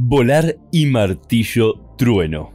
Volar y Martillo Trueno.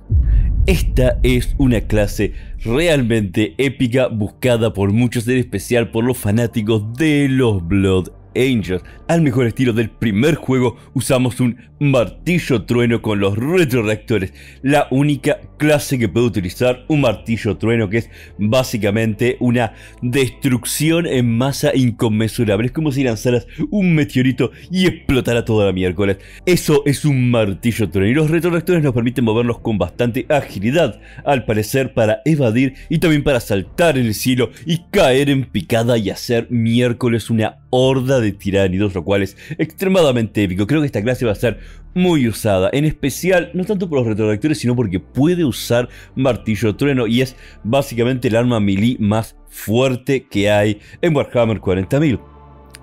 Esta es una clase realmente épica buscada por muchos, en especial por los fanáticos de los Blood Angels. Al mejor estilo del primer juego usamos un martillo trueno con los retroreactores. La única clase que puede utilizar un martillo trueno que es básicamente una destrucción en masa inconmensurable. Es como si lanzaras un meteorito y explotara toda la miércoles. Eso es un martillo trueno y los retroreactores nos permiten movernos con bastante agilidad. Al parecer para evadir y también para saltar en el cielo y caer en picada y hacer miércoles una horda de tiránidos, lo cual es extremadamente épico. Creo que esta clase va a ser muy usada, en especial no tanto por los retroactores, sino porque puede usar martillo trueno y es básicamente el arma melee más fuerte que hay en Warhammer 40.000.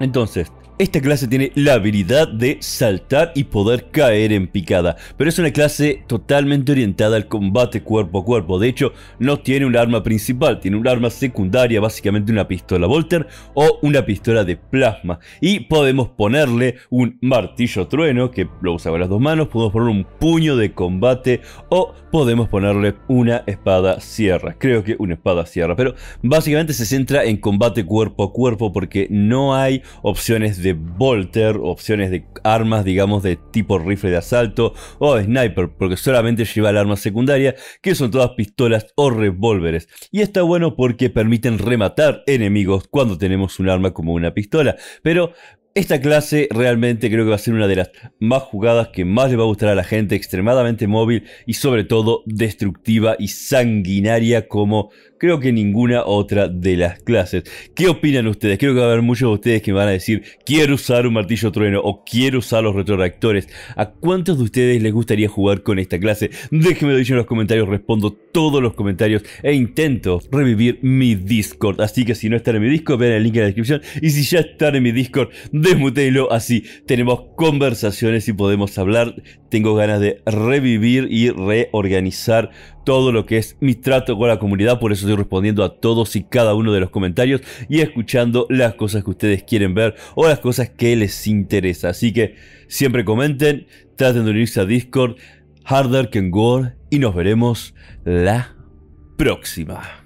Entonces, esta clase tiene la habilidad de saltar y poder caer en picada, pero es una clase totalmente orientada al combate cuerpo a cuerpo. De hecho, no tiene un arma principal, tiene un arma secundaria, básicamente una pistola Volter o una pistola de plasma. Y podemos ponerle un martillo trueno, que lo usa con las dos manos, podemos poner un puño de combate o podemos ponerle una espada sierra. Creo que una espada sierra, pero básicamente se centra en combate cuerpo a cuerpo porque no hay opciones de Volter, opciones de armas, digamos, de tipo rifle de asalto o sniper, porque solamente lleva el arma secundaria, que son todas pistolas o revólveres. Y está bueno porque permiten rematar enemigos cuando tenemos un arma como una pistola, pero esta clase realmente creo que va a ser una de las más jugadas que más le va a gustar a la gente, extremadamente móvil y sobre todo destructiva y sanguinaria como creo que ninguna otra de las clases. ¿Qué opinan ustedes? Creo que va a haber muchos de ustedes que me van a decir quiero usar un martillo trueno o quiero usar los retroreactores. ¿A cuántos de ustedes les gustaría jugar con esta clase? Déjenme lo en los comentarios, respondo todos los comentarios e intento revivir mi Discord. Así que si no están en mi Discord, vean el link en la descripción y si ya están en mi Discord desmutelo así. Tenemos conversaciones y podemos hablar. Tengo ganas de revivir y reorganizar todo lo que es mi trato con la comunidad. Por eso estoy respondiendo a todos y cada uno de los comentarios y escuchando las cosas que ustedes quieren ver o las cosas que les interesa. Así que siempre comenten, traten de unirse a Discord, Harder Can Gore y nos veremos la próxima.